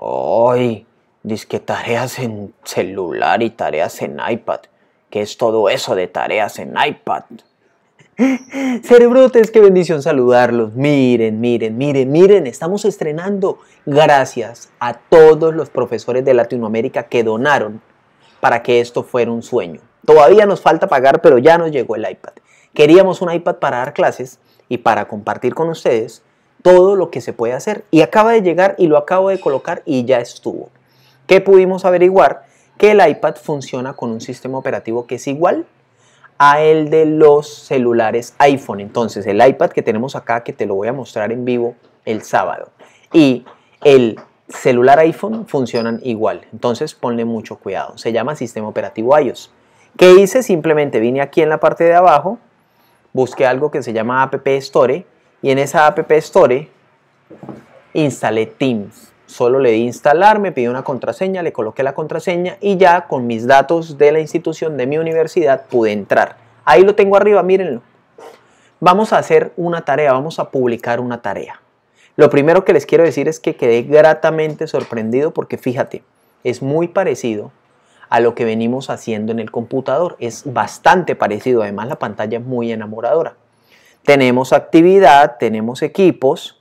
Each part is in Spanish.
¡Ay! Dice que tareas en celular y tareas en iPad. ¿Qué es todo eso de tareas en iPad? Cerebrotes, qué bendición saludarlos. Miren, miren, miren, miren, estamos estrenando gracias a todos los profesores de Latinoamérica que donaron para que esto fuera un sueño. Todavía nos falta pagar, pero ya nos llegó el iPad. Queríamos un iPad para dar clases y para compartir con ustedes, todo lo que se puede hacer. Y acaba de llegar y lo acabo de colocar y ya estuvo. ¿Qué pudimos averiguar? Que el iPad funciona con un sistema operativo que es igual a el de los celulares iPhone. Entonces, el iPad que tenemos acá, que te lo voy a mostrar en vivo el sábado, y el celular iPhone funcionan igual. Entonces, ponle mucho cuidado. Se llama sistema operativo iOS. ¿Qué hice? Simplemente vine aquí en la parte de abajo, busqué algo que se llama App Store y en esa App Store instalé Teams. Solo le di instalar, me pidió una contraseña, le coloqué la contraseña y ya con mis datos de la institución de mi universidad pude entrar. Ahí lo tengo arriba, mírenlo. Vamos a hacer una tarea, vamos a publicar una tarea. Lo primero que les quiero decir es que quedé gratamente sorprendido porque fíjate, es muy parecido a lo que venimos haciendo en el computador. Es bastante parecido, además la pantalla es muy enamoradora. Tenemos actividad, tenemos equipos,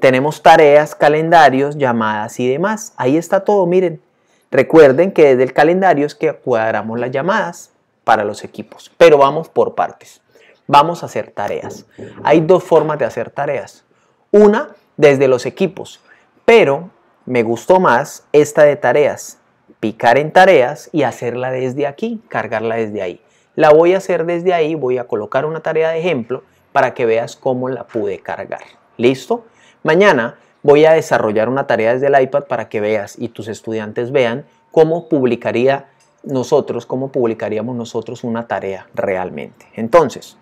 tenemos tareas, calendarios, llamadas y demás. Ahí está todo, miren. Recuerden que desde el calendario es que cuadramos las llamadas para los equipos, pero vamos por partes. Vamos a hacer tareas. Hay dos formas de hacer tareas. Una, desde los equipos, pero me gustó más esta de tareas. Picar en tareas y hacerla desde aquí, cargarla desde ahí. La voy a hacer desde ahí, voy a colocar una tarea de ejemplo para que veas cómo la pude cargar. ¿Listo? Mañana voy a desarrollar una tarea desde el iPad para que veas y tus estudiantes vean cómo publicaría nosotros, cómo publicaríamos nosotros una tarea realmente. Entonces,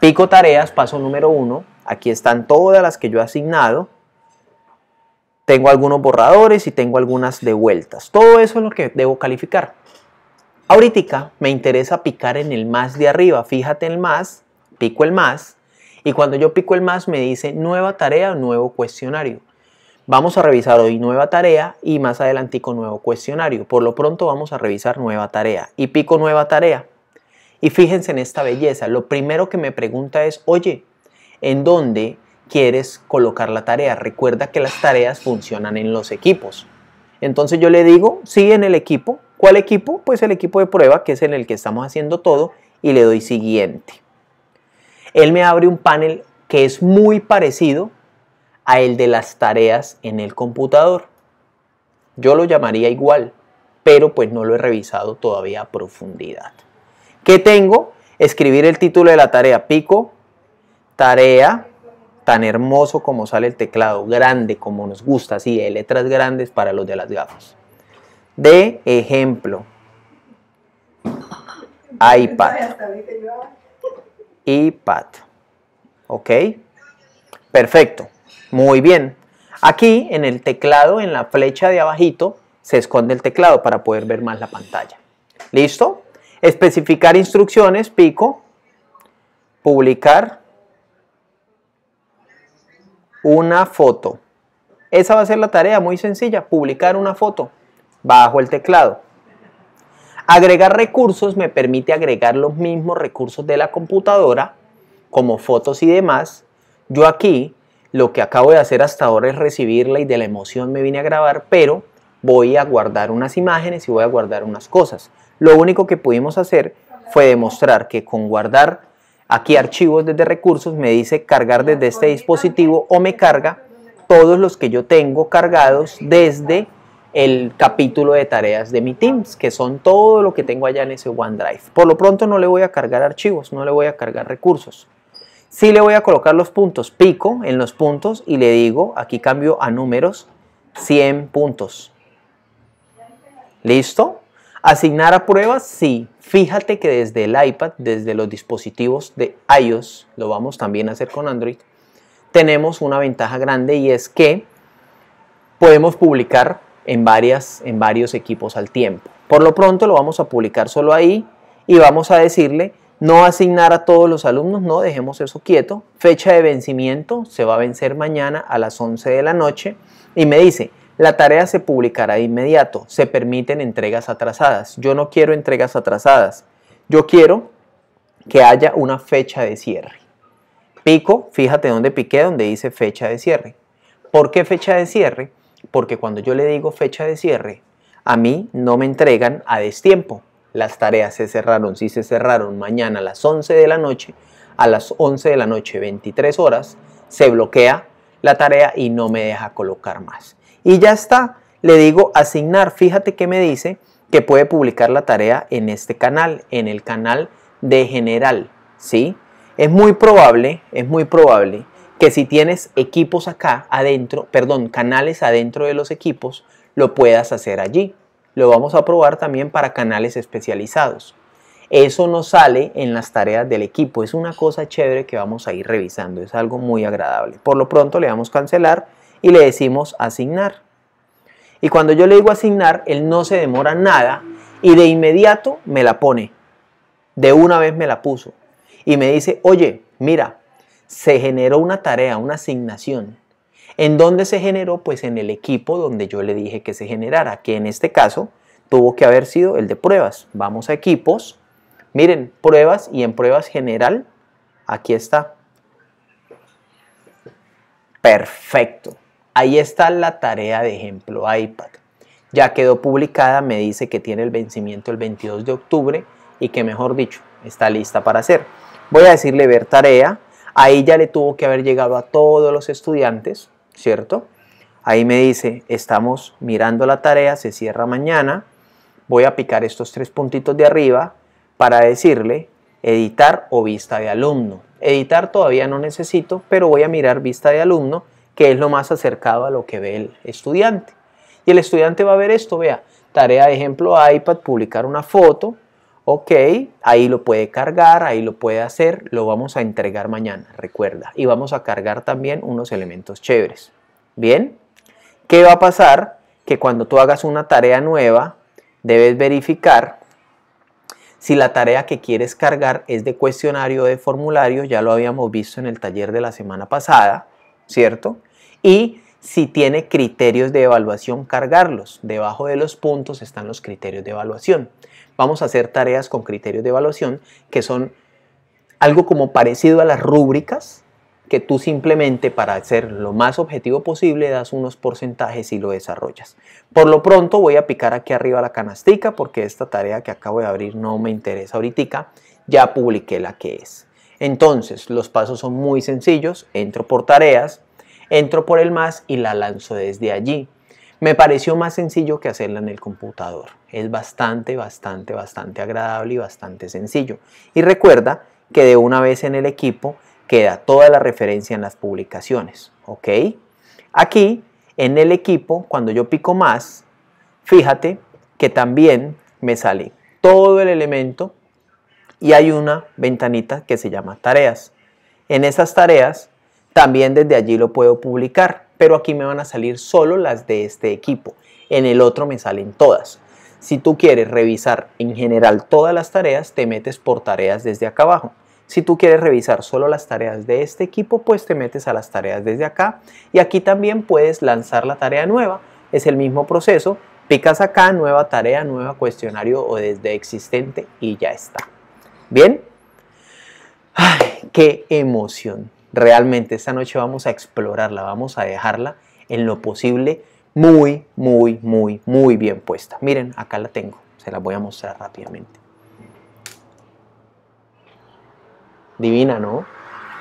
pico tareas, paso número uno. Aquí están todas las que yo he asignado. Tengo algunos borradores y tengo algunas devueltas. Todo eso es lo que debo calificar. Ahorita me interesa picar en el más de arriba. Fíjate en el más, pico el más. Y cuando yo pico el más me dice nueva tarea nuevo cuestionario. Vamos a revisar hoy nueva tarea y más adelante con nuevo cuestionario. Por lo pronto vamos a revisar nueva tarea. Y pico nueva tarea. Y fíjense en esta belleza. Lo primero que me pregunta es, oye, ¿en dónde quieres colocar la tarea? Recuerda que las tareas funcionan en los equipos. Entonces yo le digo, sí, en el equipo ¿Cuál equipo? Pues el equipo de prueba, que es en el que estamos haciendo todo, y le doy siguiente. Él me abre un panel que es muy parecido a el de las tareas en el computador. Yo lo llamaría igual, pero pues no lo he revisado todavía a profundidad. ¿Qué tengo? Escribir el título de la tarea, pico, tarea, tan hermoso como sale el teclado, grande como nos gusta, así de letras grandes para los de las gafas de ejemplo. iPad. iPad. ¿Ok? Perfecto. Muy bien. Aquí en el teclado, en la flecha de abajito, se esconde el teclado para poder ver más la pantalla. ¿Listo? Especificar instrucciones, pico. Publicar una foto. Esa va a ser la tarea muy sencilla, publicar una foto bajo el teclado. Agregar recursos me permite agregar los mismos recursos de la computadora, como fotos y demás. Yo aquí lo que acabo de hacer hasta ahora es recibirla y de la emoción me vine a grabar, pero voy a guardar unas imágenes y voy a guardar unas cosas. Lo único que pudimos hacer fue demostrar que con guardar aquí archivos desde recursos me dice cargar desde este dispositivo o me carga todos los que yo tengo cargados desde el capítulo de tareas de mi Teams, que son todo lo que tengo allá en ese OneDrive. Por lo pronto no le voy a cargar archivos, no le voy a cargar recursos. Sí le voy a colocar los puntos, pico en los puntos y le digo, aquí cambio a números, 100 puntos. ¿Listo? ¿Asignar a pruebas? Sí. Fíjate que desde el iPad, desde los dispositivos de iOS, lo vamos también a hacer con Android, tenemos una ventaja grande y es que podemos publicar en, varias, en varios equipos al tiempo. Por lo pronto lo vamos a publicar solo ahí y vamos a decirle no asignar a todos los alumnos, no, dejemos eso quieto. Fecha de vencimiento se va a vencer mañana a las 11 de la noche y me dice, la tarea se publicará de inmediato, se permiten entregas atrasadas. Yo no quiero entregas atrasadas, yo quiero que haya una fecha de cierre. Pico, fíjate dónde piqué, donde dice fecha de cierre. ¿Por qué fecha de cierre? porque cuando yo le digo fecha de cierre, a mí no me entregan a destiempo. Las tareas se cerraron, si se cerraron mañana a las 11 de la noche, a las 11 de la noche 23 horas, se bloquea la tarea y no me deja colocar más. Y ya está, le digo asignar, fíjate que me dice que puede publicar la tarea en este canal, en el canal de general, ¿sí? Es muy probable, es muy probable que si tienes equipos acá adentro, perdón, canales adentro de los equipos, lo puedas hacer allí. Lo vamos a probar también para canales especializados. Eso no sale en las tareas del equipo. Es una cosa chévere que vamos a ir revisando. Es algo muy agradable. Por lo pronto le damos cancelar y le decimos asignar. Y cuando yo le digo asignar, él no se demora nada y de inmediato me la pone. De una vez me la puso. Y me dice, oye, mira, se generó una tarea, una asignación. ¿En dónde se generó? Pues en el equipo donde yo le dije que se generara, que en este caso tuvo que haber sido el de pruebas. Vamos a equipos. Miren, pruebas y en pruebas general, aquí está. Perfecto. Ahí está la tarea de ejemplo iPad. Ya quedó publicada, me dice que tiene el vencimiento el 22 de octubre y que mejor dicho, está lista para hacer. Voy a decirle ver tarea Ahí ya le tuvo que haber llegado a todos los estudiantes, ¿cierto? Ahí me dice, estamos mirando la tarea, se cierra mañana, voy a picar estos tres puntitos de arriba para decirle editar o vista de alumno. Editar todavía no necesito, pero voy a mirar vista de alumno, que es lo más acercado a lo que ve el estudiante. Y el estudiante va a ver esto, vea, tarea de ejemplo iPad, publicar una foto, Ok, ahí lo puede cargar, ahí lo puede hacer, lo vamos a entregar mañana, recuerda. Y vamos a cargar también unos elementos chéveres. Bien, ¿qué va a pasar? Que cuando tú hagas una tarea nueva, debes verificar si la tarea que quieres cargar es de cuestionario o de formulario, ya lo habíamos visto en el taller de la semana pasada, ¿cierto? Y si tiene criterios de evaluación, cargarlos. Debajo de los puntos están los criterios de evaluación vamos a hacer tareas con criterios de evaluación que son algo como parecido a las rúbricas que tú simplemente para ser lo más objetivo posible das unos porcentajes y lo desarrollas. Por lo pronto voy a picar aquí arriba la canastica porque esta tarea que acabo de abrir no me interesa ahorita. Ya publiqué la que es. Entonces los pasos son muy sencillos. Entro por tareas, entro por el más y la lanzo desde allí. Me pareció más sencillo que hacerla en el computador. Es bastante, bastante, bastante agradable y bastante sencillo. Y recuerda que de una vez en el equipo queda toda la referencia en las publicaciones. ¿Ok? Aquí, en el equipo, cuando yo pico más, fíjate que también me sale todo el elemento y hay una ventanita que se llama tareas. En esas tareas, también desde allí lo puedo publicar pero aquí me van a salir solo las de este equipo. En el otro me salen todas. Si tú quieres revisar en general todas las tareas, te metes por tareas desde acá abajo. Si tú quieres revisar solo las tareas de este equipo, pues te metes a las tareas desde acá. Y aquí también puedes lanzar la tarea nueva. Es el mismo proceso. Picas acá, nueva tarea, nueva cuestionario o desde existente y ya está. ¿Bien? qué emoción! realmente esta noche vamos a explorarla, vamos a dejarla en lo posible muy, muy, muy, muy bien puesta. Miren, acá la tengo, se la voy a mostrar rápidamente. Divina, ¿no?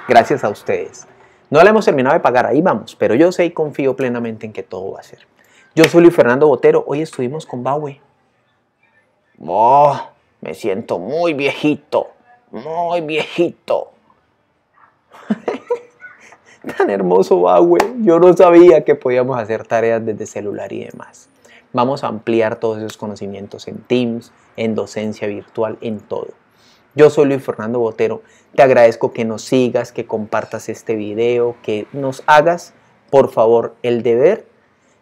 Gracias a ustedes. No la hemos terminado de pagar, ahí vamos, pero yo sé y confío plenamente en que todo va a ser. Yo soy Luis Fernando Botero, hoy estuvimos con Bawe. Oh, me siento muy viejito, muy viejito. Tan hermoso va, Yo no sabía que podíamos hacer tareas desde celular y demás. Vamos a ampliar todos esos conocimientos en Teams, en docencia virtual, en todo. Yo soy Luis Fernando Botero. Te agradezco que nos sigas, que compartas este video, que nos hagas, por favor, el deber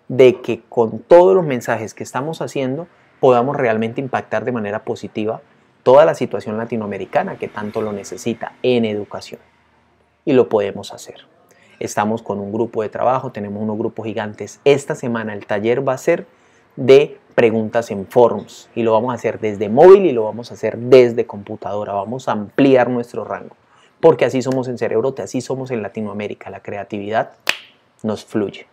de que con todos los mensajes que estamos haciendo podamos realmente impactar de manera positiva toda la situación latinoamericana que tanto lo necesita en educación y lo podemos hacer. Estamos con un grupo de trabajo, tenemos unos grupos gigantes. Esta semana el taller va a ser de preguntas en forums y lo vamos a hacer desde móvil y lo vamos a hacer desde computadora. Vamos a ampliar nuestro rango porque así somos en Cerebrote, así somos en Latinoamérica. La creatividad nos fluye.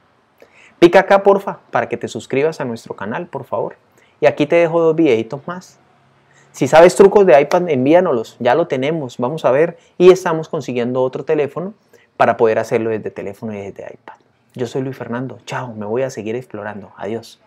Pica acá, porfa, para que te suscribas a nuestro canal, por favor. Y aquí te dejo dos videitos más si sabes trucos de iPad, envíanoslos, ya lo tenemos, vamos a ver. Y estamos consiguiendo otro teléfono para poder hacerlo desde teléfono y desde iPad. Yo soy Luis Fernando, chao, me voy a seguir explorando, adiós.